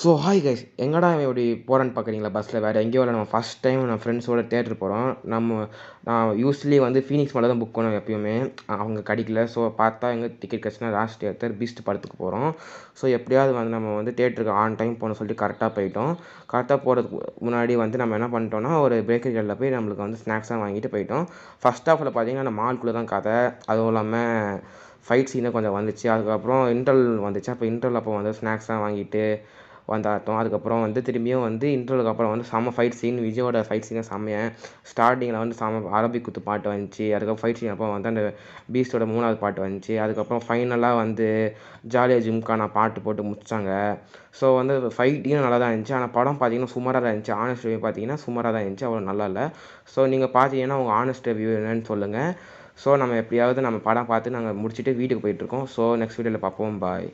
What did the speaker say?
so hi guys எங்கடா இப்படி போகிறேன்னு பார்க்குறீங்களா பஸ்ஸில் வேறு எங்கேயோ இல்லை நம்ம ஃபஸ்ட் டைம் நான் ஃப்ரெண்ட்ஸோடு தேட்டர் போகிறோம் நம்ம நான் யூஸ்வலி வந்து ஃபீனிக்ஸ் மேலே தான் புக் பண்ணுவேன் எப்பயுமே அவங்க கிடைக்கல ஸோ பார்த்தா எங்கே டிக்கெட் கிடச்சுன்னா லாஸ்ட் தேட்டர் பீஸ்ட் படத்துக்கு போகிறோம் ஸோ எப்படியாவது வந்து நம்ம வந்து தேட்டருக்கு ஆன் டைம் போகணும் சொல்லிட்டு கரெக்டாக போயிட்டோம் கரெக்டாக போகிறதுக்கு முன்னாடி வந்து நம்ம என்ன பண்ணிட்டோம்னா ஒரு பேக்கரி கடையில் போய் நம்மளுக்கு வந்து ஸ்நாக்ஸாக வாங்கிட்டு போயிட்டோம் ஃபஸ்ட் ஆஃபில் பார்த்தீங்கன்னா நம்ம மால்குள்ளே தான் கதை அதுவும் இல்லாமல் ஃபைட் சீனாக கொஞ்சம் வந்துச்சு அதுக்கப்புறம் இன்டர்வல் வந்துச்சு அப்போ இன்டர்வல் அப்போ வந்து ஸ்நாக்ஸாக வாங்கிட்டு வந்தாட்டம் அதுக்கப்புறம் வந்து திரும்பியும் வந்து இன்ட்ரோலுக்கு அப்புறம் வந்து செம்ம ஃபைட் சீன் விஜயோட ஃபைட் சீன் செம்மையன் ஸ்டார்டிங்கில் வந்து செம்ம அரபி குத்து பாட்டு வந்துச்சு அதுக்கப்புறம் ஃபைட் சீன் அப்புறம் வந்து அந்த பீஸ்டோட மூணாவது பாட்டு வந்துச்சு அதுக்கப்புறம் ஃபைனலாக வந்து ஜாலியாக ஜிம்கான பாட்டு போட்டு முடிச்சாங்க ஸோ வந்து ஃபைட்டிங்கும் நல்லா தான் இருந்துச்சு ஆனால் படம் பார்த்தீங்கன்னா சுமாராக தான் இருந்துச்சு ஆனஸ்ட் ரிவ்யூ பார்த்தீங்கன்னா சுமாராக தான் இருந்துச்சு அவ்வளோ நல்லா இல்லை ஸோ நீங்கள் பார்த்தீங்கன்னா உங்கள் ஆனஸ்ட் ரிவ்யூ என்னன்னு சொல்லுங்கள் ஸோ நம்ம எப்படியாவது நம்ம படம் பார்த்து நாங்கள் முடிச்சுட்டு வீட்டுக்கு போயிட்டுருக்கோம் ஸோ நெக்ஸ்ட் வீடியோவில் பார்ப்போம் பாய்